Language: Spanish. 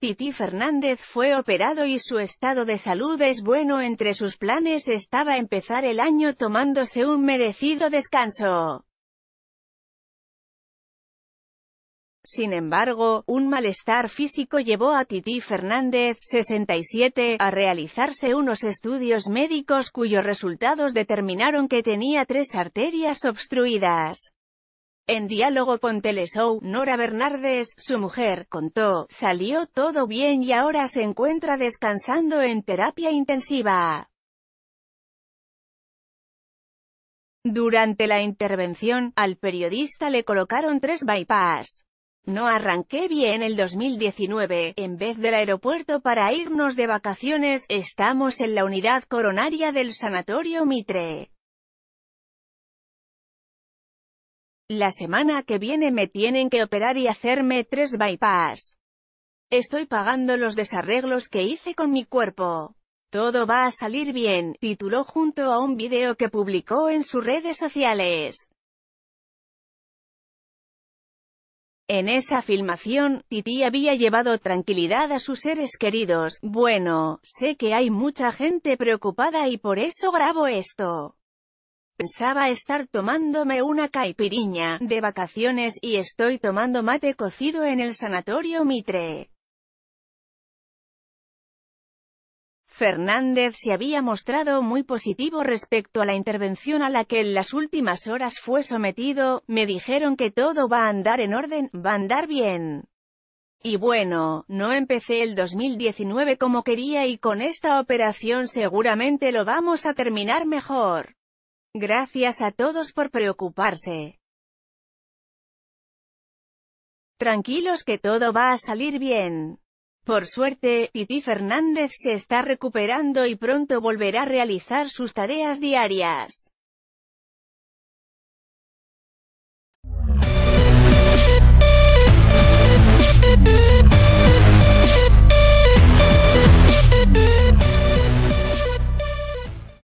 Titi Fernández fue operado y su estado de salud es bueno. Entre sus planes estaba empezar el año tomándose un merecido descanso. Sin embargo, un malestar físico llevó a Titi Fernández, 67, a realizarse unos estudios médicos cuyos resultados determinaron que tenía tres arterias obstruidas. En diálogo con Teleshow, Nora Bernardes, su mujer, contó, salió todo bien y ahora se encuentra descansando en terapia intensiva. Durante la intervención, al periodista le colocaron tres bypass. No arranqué bien el 2019, en vez del aeropuerto para irnos de vacaciones, estamos en la unidad coronaria del Sanatorio Mitre. La semana que viene me tienen que operar y hacerme tres bypass. Estoy pagando los desarreglos que hice con mi cuerpo. Todo va a salir bien, tituló junto a un video que publicó en sus redes sociales. En esa filmación, Titi había llevado tranquilidad a sus seres queridos. Bueno, sé que hay mucha gente preocupada y por eso grabo esto. Pensaba estar tomándome una caipiriña, de vacaciones, y estoy tomando mate cocido en el sanatorio Mitre. Fernández se había mostrado muy positivo respecto a la intervención a la que en las últimas horas fue sometido, me dijeron que todo va a andar en orden, va a andar bien. Y bueno, no empecé el 2019 como quería y con esta operación seguramente lo vamos a terminar mejor. Gracias a todos por preocuparse. Tranquilos que todo va a salir bien. Por suerte, Titi Fernández se está recuperando y pronto volverá a realizar sus tareas diarias.